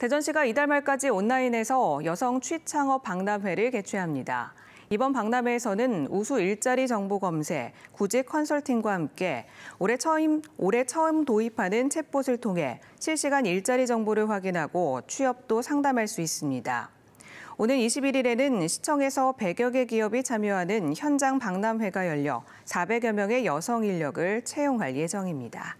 대전시가 이달 말까지 온라인에서 여성 취창업 박람회를 개최합니다. 이번 박람회에서는 우수 일자리 정보 검색, 구직 컨설팅과 함께 올해 처음, 올해 처음 도입하는 챗봇을 통해 실시간 일자리 정보를 확인하고 취업도 상담할 수 있습니다. 오는 21일에는 시청에서 100여 개 기업이 참여하는 현장 박람회가 열려 400여 명의 여성 인력을 채용할 예정입니다.